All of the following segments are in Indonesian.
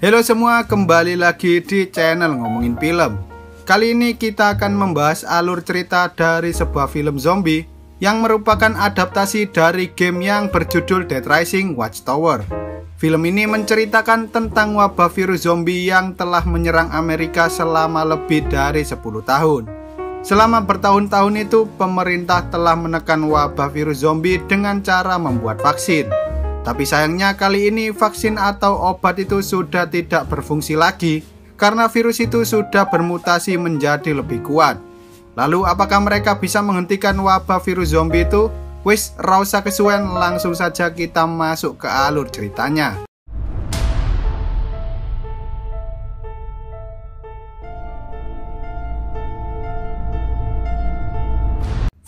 Halo semua, kembali lagi di channel Ngomongin Film. Kali ini kita akan membahas alur cerita dari sebuah film zombie yang merupakan adaptasi dari game yang berjudul Dead Rising Watchtower. Film ini menceritakan tentang wabah virus zombie yang telah menyerang Amerika selama lebih dari 10 tahun. Selama bertahun-tahun itu, pemerintah telah menekan wabah virus zombie dengan cara membuat vaksin. Tapi sayangnya kali ini vaksin atau obat itu sudah tidak berfungsi lagi karena virus itu sudah bermutasi menjadi lebih kuat. Lalu apakah mereka bisa menghentikan wabah virus zombie itu? Wis, rausa kesuwen langsung saja kita masuk ke alur ceritanya.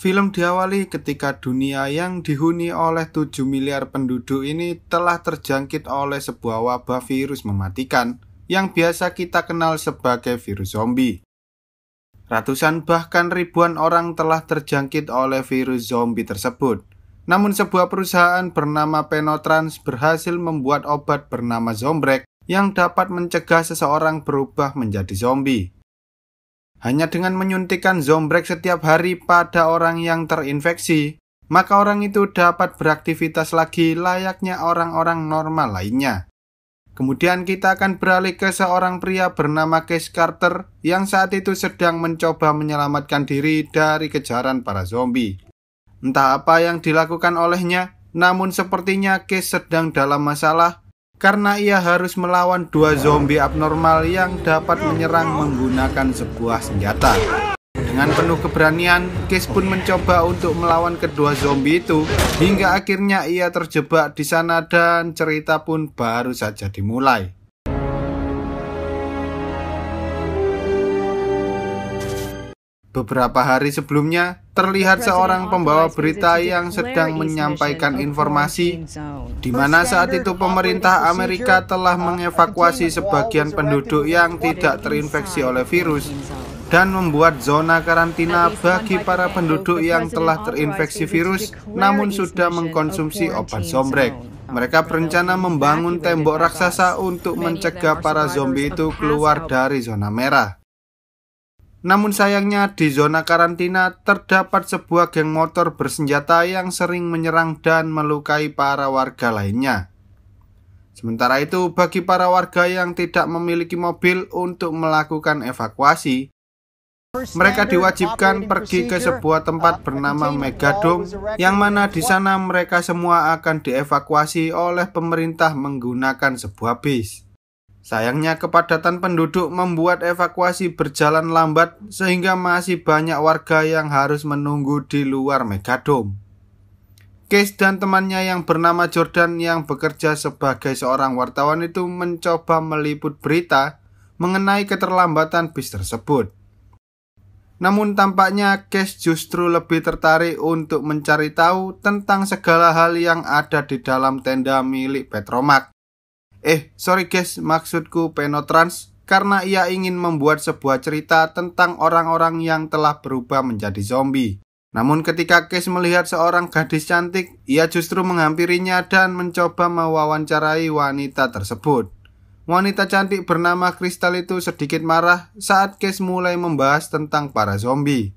Film diawali ketika dunia yang dihuni oleh 7 miliar penduduk ini telah terjangkit oleh sebuah wabah virus mematikan yang biasa kita kenal sebagai virus zombie. Ratusan bahkan ribuan orang telah terjangkit oleh virus zombie tersebut. Namun sebuah perusahaan bernama Penotrans berhasil membuat obat bernama Zombrek yang dapat mencegah seseorang berubah menjadi zombie. Hanya dengan menyuntikkan zombrek setiap hari pada orang yang terinfeksi, maka orang itu dapat beraktivitas lagi layaknya orang-orang normal lainnya. Kemudian kita akan beralih ke seorang pria bernama Case Carter yang saat itu sedang mencoba menyelamatkan diri dari kejaran para zombie. Entah apa yang dilakukan olehnya, namun sepertinya Case sedang dalam masalah karena ia harus melawan dua zombie abnormal yang dapat menyerang menggunakan sebuah senjata. Dengan penuh keberanian, Case pun mencoba untuk melawan kedua zombie itu hingga akhirnya ia terjebak di sana dan cerita pun baru saja dimulai. Beberapa hari sebelumnya, terlihat seorang pembawa berita yang sedang menyampaikan informasi di mana saat itu pemerintah Amerika telah mengevakuasi sebagian penduduk yang tidak terinfeksi oleh virus dan membuat zona karantina bagi para penduduk yang telah terinfeksi virus namun sudah mengkonsumsi obat zombrek. Mereka berencana membangun tembok raksasa untuk mencegah para zombie itu keluar dari zona merah. Namun sayangnya di zona karantina terdapat sebuah geng motor bersenjata yang sering menyerang dan melukai para warga lainnya. Sementara itu, bagi para warga yang tidak memiliki mobil untuk melakukan evakuasi, mereka diwajibkan pergi ke sebuah uh, tempat bernama Megadome, yang mana di sana mereka semua akan dievakuasi oleh pemerintah menggunakan sebuah bis. Sayangnya kepadatan penduduk membuat evakuasi berjalan lambat sehingga masih banyak warga yang harus menunggu di luar Megadome. Case dan temannya yang bernama Jordan yang bekerja sebagai seorang wartawan itu mencoba meliput berita mengenai keterlambatan bis tersebut. Namun tampaknya Case justru lebih tertarik untuk mencari tahu tentang segala hal yang ada di dalam tenda milik Petromak Eh, sorry guys, maksudku penotrans karena ia ingin membuat sebuah cerita tentang orang-orang yang telah berubah menjadi zombie. Namun ketika Case melihat seorang gadis cantik, ia justru menghampirinya dan mencoba mewawancarai wanita tersebut. Wanita cantik bernama Kristal itu sedikit marah saat Case mulai membahas tentang para zombie.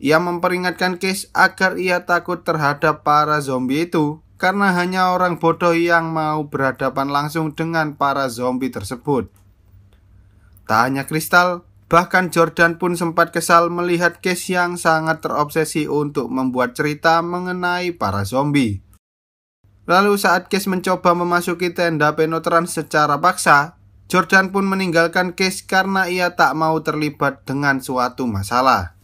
Ia memperingatkan Case agar ia takut terhadap para zombie itu karena hanya orang bodoh yang mau berhadapan langsung dengan para zombie tersebut. Tak hanya kristal, bahkan Jordan pun sempat kesal melihat case yang sangat terobsesi untuk membuat cerita mengenai para zombie. Lalu saat Case mencoba memasuki tenda penotran secara paksa, Jordan pun meninggalkan Case karena ia tak mau terlibat dengan suatu masalah.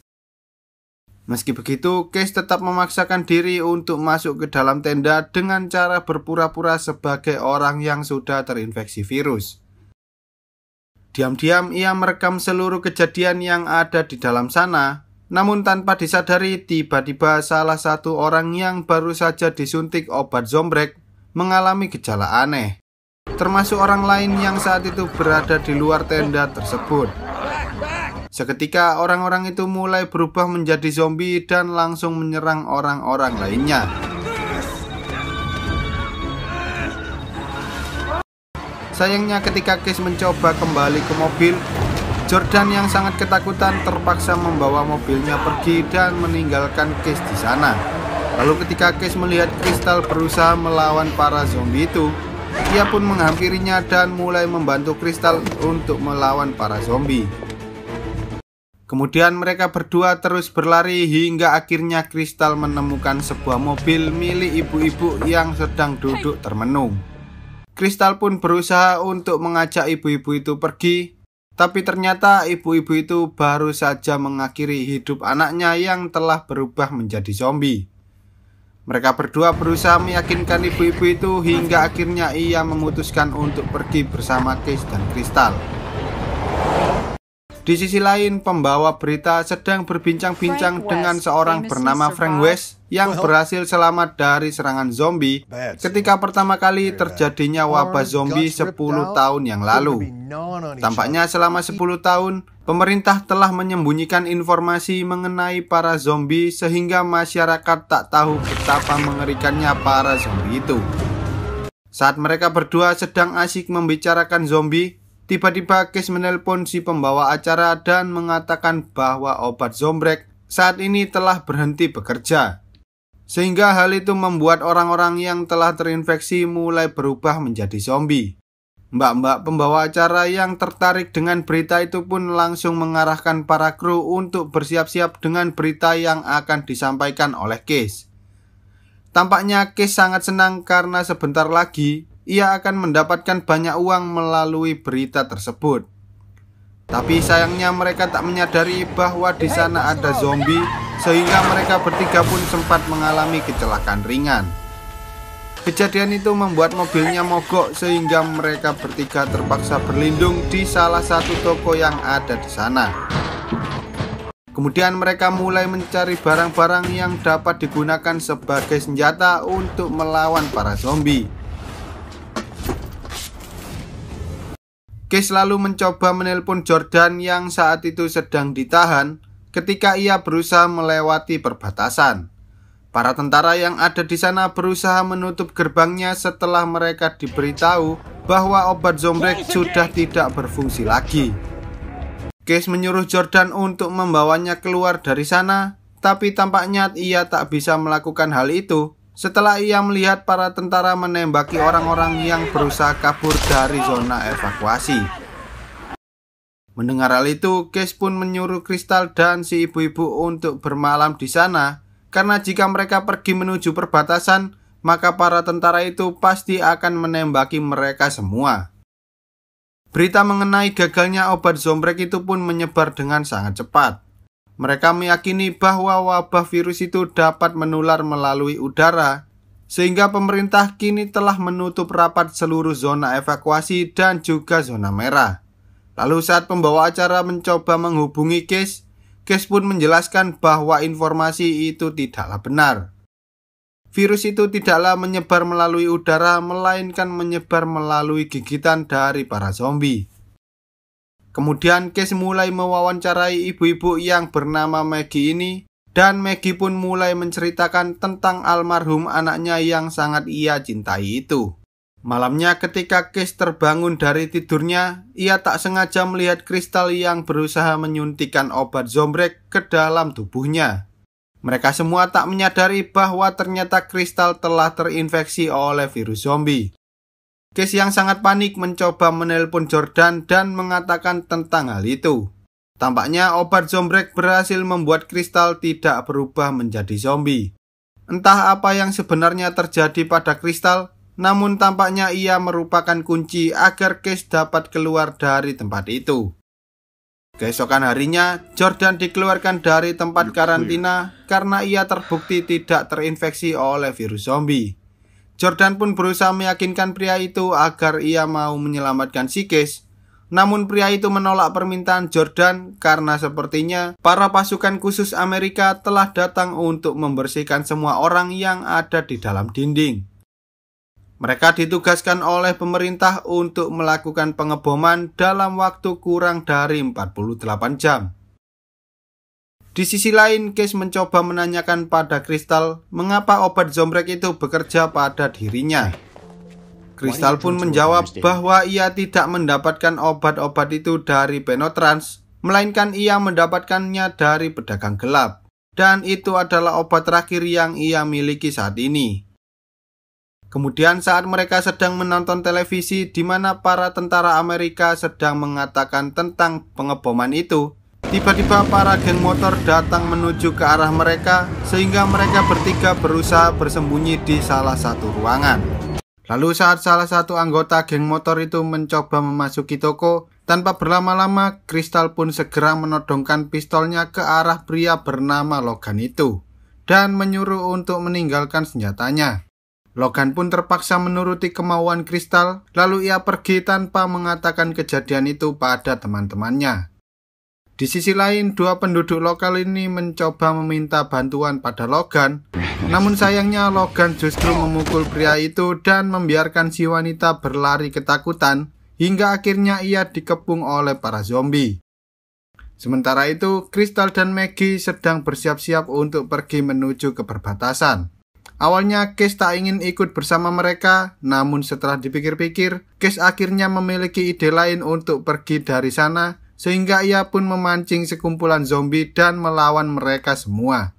Meski begitu, Case tetap memaksakan diri untuk masuk ke dalam tenda dengan cara berpura-pura sebagai orang yang sudah terinfeksi virus. Diam-diam ia merekam seluruh kejadian yang ada di dalam sana, namun tanpa disadari tiba-tiba salah satu orang yang baru saja disuntik obat zombrek mengalami gejala aneh, termasuk orang lain yang saat itu berada di luar tenda tersebut. Seketika orang-orang itu mulai berubah menjadi zombie dan langsung menyerang orang-orang lainnya. Sayangnya ketika Case mencoba kembali ke mobil, Jordan yang sangat ketakutan terpaksa membawa mobilnya pergi dan meninggalkan Case di sana. Lalu ketika Case melihat kristal berusaha melawan para zombie itu, ia pun menghampirinya dan mulai membantu kristal untuk melawan para zombie. Kemudian mereka berdua terus berlari hingga akhirnya Kristal menemukan sebuah mobil milik ibu-ibu yang sedang duduk termenung. Kristal pun berusaha untuk mengajak ibu-ibu itu pergi, tapi ternyata ibu-ibu itu baru saja mengakhiri hidup anaknya yang telah berubah menjadi zombie. Mereka berdua berusaha meyakinkan ibu-ibu itu hingga akhirnya ia memutuskan untuk pergi bersama Case dan Kristal. Di sisi lain, pembawa berita sedang berbincang-bincang dengan seorang bernama Frank West yang berhasil selamat dari serangan zombie ketika pertama kali terjadinya wabah zombie 10 tahun yang lalu. Tampaknya selama 10 tahun, pemerintah telah menyembunyikan informasi mengenai para zombie sehingga masyarakat tak tahu betapa mengerikannya para zombie itu. Saat mereka berdua sedang asik membicarakan zombie, Tiba-tiba Kes menelpon si pembawa acara dan mengatakan bahwa obat Zombrek saat ini telah berhenti bekerja. Sehingga hal itu membuat orang-orang yang telah terinfeksi mulai berubah menjadi zombie. Mbak-mbak pembawa acara yang tertarik dengan berita itu pun langsung mengarahkan para kru untuk bersiap-siap dengan berita yang akan disampaikan oleh Kes. Tampaknya Kes sangat senang karena sebentar lagi ia akan mendapatkan banyak uang melalui berita tersebut. Tapi sayangnya mereka tak menyadari bahwa di sana ada zombie sehingga mereka bertiga pun sempat mengalami kecelakaan ringan. Kejadian itu membuat mobilnya mogok sehingga mereka bertiga terpaksa berlindung di salah satu toko yang ada di sana. Kemudian mereka mulai mencari barang-barang yang dapat digunakan sebagai senjata untuk melawan para zombie. Case lalu mencoba menelpon Jordan yang saat itu sedang ditahan ketika ia berusaha melewati perbatasan. Para tentara yang ada di sana berusaha menutup gerbangnya setelah mereka diberitahu bahwa obat Zombrek sudah tidak berfungsi lagi. Case menyuruh Jordan untuk membawanya keluar dari sana, tapi tampaknya ia tak bisa melakukan hal itu setelah ia melihat para tentara menembaki orang-orang yang berusaha kabur dari zona evakuasi. Mendengar hal itu, Kes pun menyuruh Kristal dan si ibu-ibu untuk bermalam di sana, karena jika mereka pergi menuju perbatasan, maka para tentara itu pasti akan menembaki mereka semua. Berita mengenai gagalnya obat zombrek itu pun menyebar dengan sangat cepat. Mereka meyakini bahwa wabah virus itu dapat menular melalui udara, sehingga pemerintah kini telah menutup rapat seluruh zona evakuasi dan juga zona merah. Lalu saat pembawa acara mencoba menghubungi Case, Case pun menjelaskan bahwa informasi itu tidaklah benar. Virus itu tidaklah menyebar melalui udara, melainkan menyebar melalui gigitan dari para zombie. Kemudian Case mulai mewawancarai ibu-ibu yang bernama Maggie ini dan Maggie pun mulai menceritakan tentang almarhum anaknya yang sangat ia cintai itu. Malamnya ketika Kes terbangun dari tidurnya, ia tak sengaja melihat kristal yang berusaha menyuntikkan obat zombrek ke dalam tubuhnya. Mereka semua tak menyadari bahwa ternyata kristal telah terinfeksi oleh virus zombie. Case yang sangat panik mencoba menelpon Jordan dan mengatakan tentang hal itu. Tampaknya obat Zombrek berhasil membuat kristal tidak berubah menjadi zombie. Entah apa yang sebenarnya terjadi pada kristal, namun tampaknya ia merupakan kunci agar Case dapat keluar dari tempat itu. Keesokan harinya, Jordan dikeluarkan dari tempat karantina karena ia terbukti tidak terinfeksi oleh virus zombie. Jordan pun berusaha meyakinkan pria itu agar ia mau menyelamatkan si Sikes. Namun pria itu menolak permintaan Jordan karena sepertinya para pasukan khusus Amerika telah datang untuk membersihkan semua orang yang ada di dalam dinding. Mereka ditugaskan oleh pemerintah untuk melakukan pengeboman dalam waktu kurang dari 48 jam. Di sisi lain, Case mencoba menanyakan pada Kristal mengapa obat zombrek itu bekerja pada dirinya. Eh, Kristal pun menjawab bahwa ia tidak mendapatkan obat-obat itu dari Penotrans, melainkan ia mendapatkannya dari pedagang gelap. Dan itu adalah obat terakhir yang ia miliki saat ini. Kemudian saat mereka sedang menonton televisi di mana para tentara Amerika sedang mengatakan tentang pengeboman itu, Tiba-tiba para geng motor datang menuju ke arah mereka sehingga mereka bertiga berusaha bersembunyi di salah satu ruangan. Lalu saat salah satu anggota geng motor itu mencoba memasuki toko, tanpa berlama-lama Kristal pun segera menodongkan pistolnya ke arah pria bernama Logan itu dan menyuruh untuk meninggalkan senjatanya. Logan pun terpaksa menuruti kemauan Kristal, lalu ia pergi tanpa mengatakan kejadian itu pada teman-temannya. Di sisi lain, dua penduduk lokal ini mencoba meminta bantuan pada Logan. Namun sayangnya Logan justru memukul pria itu dan membiarkan si wanita berlari ketakutan hingga akhirnya ia dikepung oleh para zombie. Sementara itu, Crystal dan Maggie sedang bersiap-siap untuk pergi menuju ke perbatasan. Awalnya Kes tak ingin ikut bersama mereka, namun setelah dipikir-pikir, Kes akhirnya memiliki ide lain untuk pergi dari sana sehingga ia pun memancing sekumpulan zombie dan melawan mereka semua.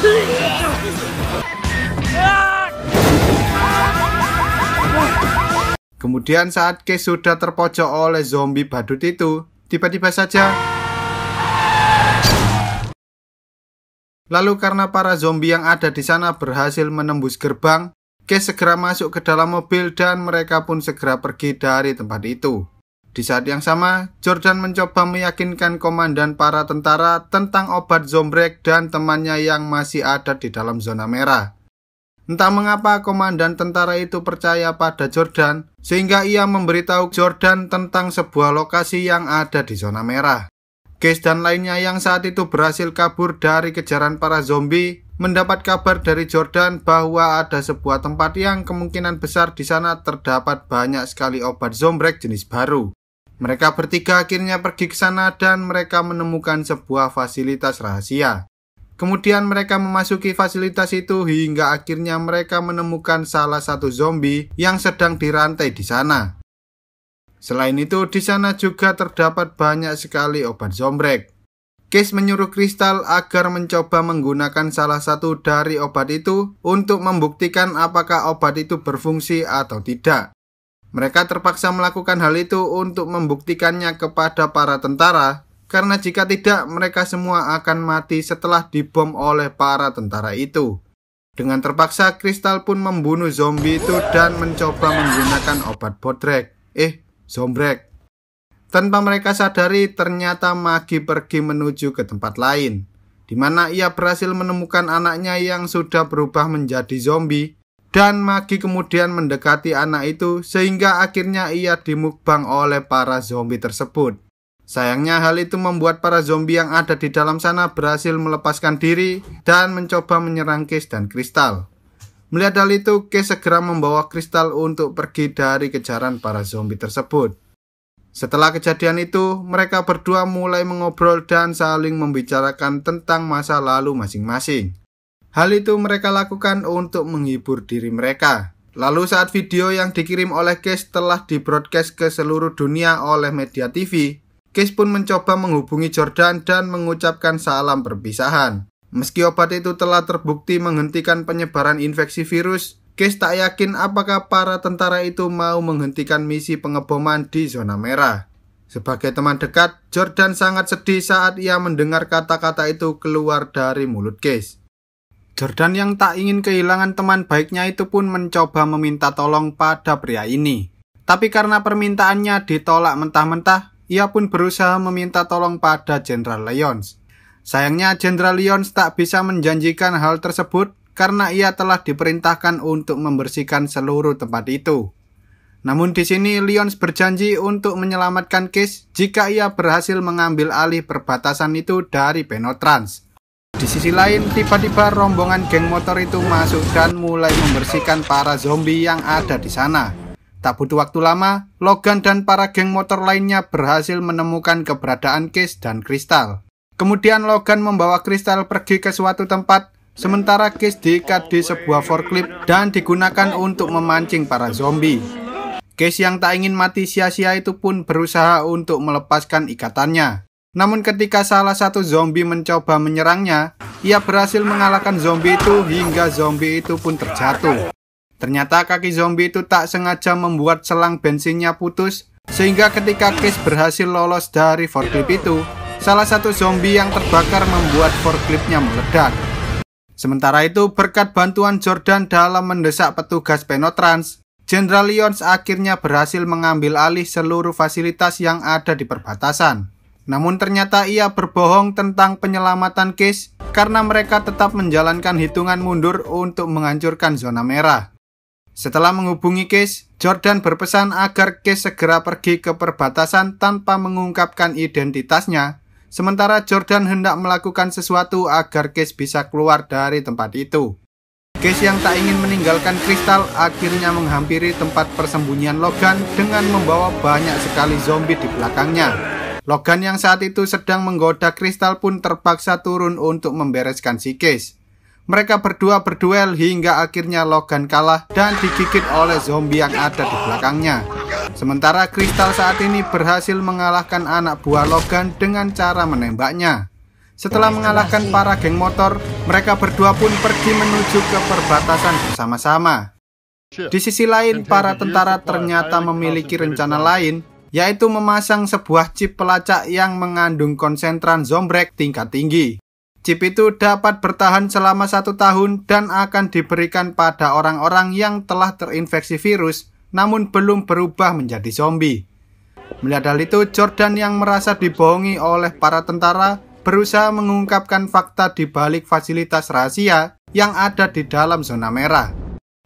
Yeah! Kemudian saat Case sudah terpojok oleh zombie badut itu, tiba-tiba saja Lalu karena para zombie yang ada di sana berhasil menembus gerbang, Case segera masuk ke dalam mobil dan mereka pun segera pergi dari tempat itu. Di saat yang sama, Jordan mencoba meyakinkan komandan para tentara tentang obat zombrek dan temannya yang masih ada di dalam zona merah. Entah mengapa komandan tentara itu percaya pada Jordan, sehingga ia memberitahu Jordan tentang sebuah lokasi yang ada di zona merah. Case dan lainnya yang saat itu berhasil kabur dari kejaran para zombie mendapat kabar dari Jordan bahwa ada sebuah tempat yang kemungkinan besar di sana terdapat banyak sekali obat zombrek jenis baru. Mereka bertiga akhirnya pergi ke sana dan mereka menemukan sebuah fasilitas rahasia. Kemudian mereka memasuki fasilitas itu hingga akhirnya mereka menemukan salah satu zombie yang sedang dirantai di sana. Selain itu, di sana juga terdapat banyak sekali obat zombrek. Case menyuruh Kristal agar mencoba menggunakan salah satu dari obat itu untuk membuktikan apakah obat itu berfungsi atau tidak. Mereka terpaksa melakukan hal itu untuk membuktikannya kepada para tentara karena jika tidak mereka semua akan mati setelah dibom oleh para tentara itu. Dengan terpaksa, Kristal pun membunuh zombie itu dan mencoba menggunakan obat bodrek. Eh, zombrek. Tanpa mereka sadari, ternyata Magi pergi menuju ke tempat lain, di mana ia berhasil menemukan anaknya yang sudah berubah menjadi zombie. Dan Magi kemudian mendekati anak itu, sehingga akhirnya ia dimukbang oleh para zombie tersebut. Sayangnya hal itu membuat para zombie yang ada di dalam sana berhasil melepaskan diri dan mencoba menyerang Case dan Kristal. Melihat hal itu, Case segera membawa Kristal untuk pergi dari kejaran para zombie tersebut. Setelah kejadian itu, mereka berdua mulai mengobrol dan saling membicarakan tentang masa lalu masing-masing. Hal itu mereka lakukan untuk menghibur diri mereka. Lalu saat video yang dikirim oleh Case telah dibroadcast ke seluruh dunia oleh media TV, Case pun mencoba menghubungi Jordan dan mengucapkan salam perpisahan. Meski obat itu telah terbukti menghentikan penyebaran infeksi virus, Case tak yakin apakah para tentara itu mau menghentikan misi pengeboman di zona merah. Sebagai teman dekat, Jordan sangat sedih saat ia mendengar kata-kata itu keluar dari mulut Case. Jordan yang tak ingin kehilangan teman baiknya itu pun mencoba meminta tolong pada pria ini. Tapi karena permintaannya ditolak mentah-mentah, ia pun berusaha meminta tolong pada Jenderal Lyons. Sayangnya Jenderal Lyons tak bisa menjanjikan hal tersebut karena ia telah diperintahkan untuk membersihkan seluruh tempat itu. Namun di sini Lyons berjanji untuk menyelamatkan Case jika ia berhasil mengambil alih perbatasan itu dari Penotrans. Di sisi lain, tiba-tiba rombongan geng motor itu masuk dan mulai membersihkan para zombie yang ada di sana. Tak butuh waktu lama, Logan dan para geng motor lainnya berhasil menemukan keberadaan Case dan Kristal. Kemudian Logan membawa Kristal pergi ke suatu tempat, sementara Case diikat di sebuah forklift dan digunakan untuk memancing para zombie. Case yang tak ingin mati sia-sia itu pun berusaha untuk melepaskan ikatannya. Namun ketika salah satu zombie mencoba menyerangnya, ia berhasil mengalahkan zombie itu hingga zombie itu pun terjatuh. Ternyata kaki zombie itu tak sengaja membuat selang bensinnya putus, sehingga ketika Case berhasil lolos dari forklip itu, salah satu zombie yang terbakar membuat forkliftnya meledak. Sementara itu, berkat bantuan Jordan dalam mendesak petugas Penotrans, Jenderal Lyons akhirnya berhasil mengambil alih seluruh fasilitas yang ada di perbatasan. Namun ternyata ia berbohong tentang penyelamatan Case karena mereka tetap menjalankan hitungan mundur untuk menghancurkan zona merah. Setelah menghubungi Case, Jordan berpesan agar Case segera pergi ke perbatasan tanpa mengungkapkan identitasnya. Sementara Jordan hendak melakukan sesuatu agar Case bisa keluar dari tempat itu. Case yang tak ingin meninggalkan kristal akhirnya menghampiri tempat persembunyian Logan dengan membawa banyak sekali zombie di belakangnya. Logan yang saat itu sedang menggoda kristal pun terpaksa turun untuk membereskan si Case. Mereka berdua berduel hingga akhirnya Logan kalah dan digigit oleh zombie yang ada di belakangnya. Sementara Kristal saat ini berhasil mengalahkan anak buah Logan dengan cara menembaknya. Setelah mengalahkan para geng motor, mereka berdua pun pergi menuju ke perbatasan bersama-sama. Di sisi lain, para tentara ternyata memiliki rencana lain, yaitu memasang sebuah chip pelacak yang mengandung konsentran zombrek tingkat tinggi. Chip itu dapat bertahan selama satu tahun dan akan diberikan pada orang-orang yang telah terinfeksi virus namun belum berubah menjadi zombie. Melihat hal itu, Jordan yang merasa dibohongi oleh para tentara berusaha mengungkapkan fakta di balik fasilitas rahasia yang ada di dalam zona merah.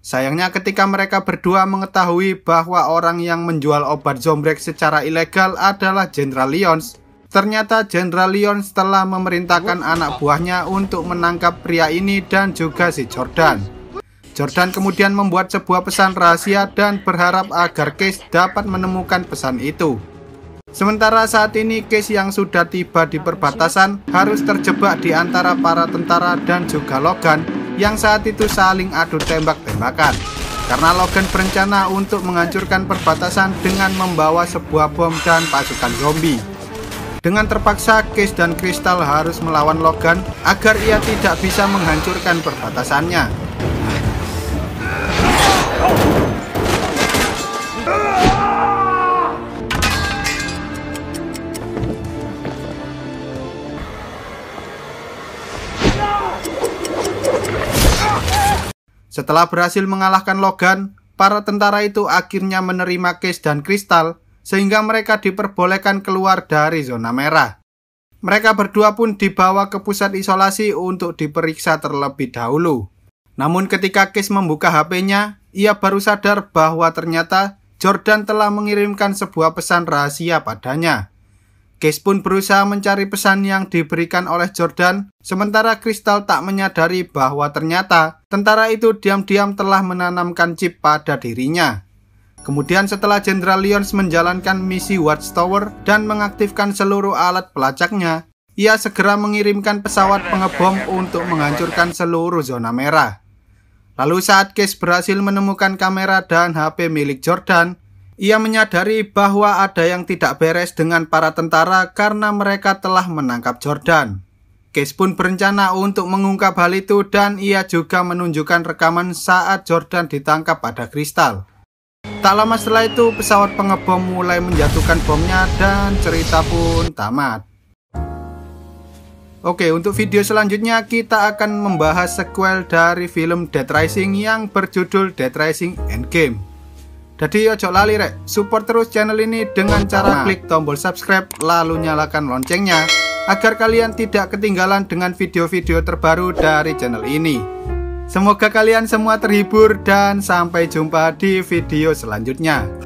Sayangnya ketika mereka berdua mengetahui bahwa orang yang menjual obat Zombrek secara ilegal adalah Jenderal Lyons, Ternyata Jenderal Leon setelah memerintahkan anak buahnya untuk menangkap pria ini dan juga si Jordan. Jordan kemudian membuat sebuah pesan rahasia dan berharap agar Case dapat menemukan pesan itu. Sementara saat ini Case yang sudah tiba di perbatasan harus terjebak di antara para tentara dan juga Logan yang saat itu saling adu tembak-tembakan. Karena Logan berencana untuk menghancurkan perbatasan dengan membawa sebuah bom dan pasukan zombie. Dengan terpaksa, Kes dan Kristal harus melawan Logan agar ia tidak bisa menghancurkan perbatasannya. Setelah berhasil mengalahkan Logan, para tentara itu akhirnya menerima Kes dan Kristal sehingga mereka diperbolehkan keluar dari zona merah. Mereka berdua pun dibawa ke pusat isolasi untuk diperiksa terlebih dahulu. Namun ketika Kiss membuka HP-nya, ia baru sadar bahwa ternyata Jordan telah mengirimkan sebuah pesan rahasia padanya. Case pun berusaha mencari pesan yang diberikan oleh Jordan, sementara Kristal tak menyadari bahwa ternyata tentara itu diam-diam telah menanamkan chip pada dirinya. Kemudian setelah Jenderal Lyons menjalankan misi Watchtower dan mengaktifkan seluruh alat pelacaknya, ia segera mengirimkan pesawat pengebom untuk menghancurkan seluruh zona merah. Lalu saat Case berhasil menemukan kamera dan HP milik Jordan, ia menyadari bahwa ada yang tidak beres dengan para tentara karena mereka telah menangkap Jordan. Case pun berencana untuk mengungkap hal itu dan ia juga menunjukkan rekaman saat Jordan ditangkap pada kristal. Tak lama setelah itu, pesawat pengebom mulai menjatuhkan bomnya dan cerita pun tamat. Oke, untuk video selanjutnya kita akan membahas sequel dari film Dead Rising yang berjudul Dead Rising Endgame. Jadi ojo lali rek, support terus channel ini dengan cara klik tombol subscribe lalu nyalakan loncengnya agar kalian tidak ketinggalan dengan video-video terbaru dari channel ini. Semoga kalian semua terhibur dan sampai jumpa di video selanjutnya.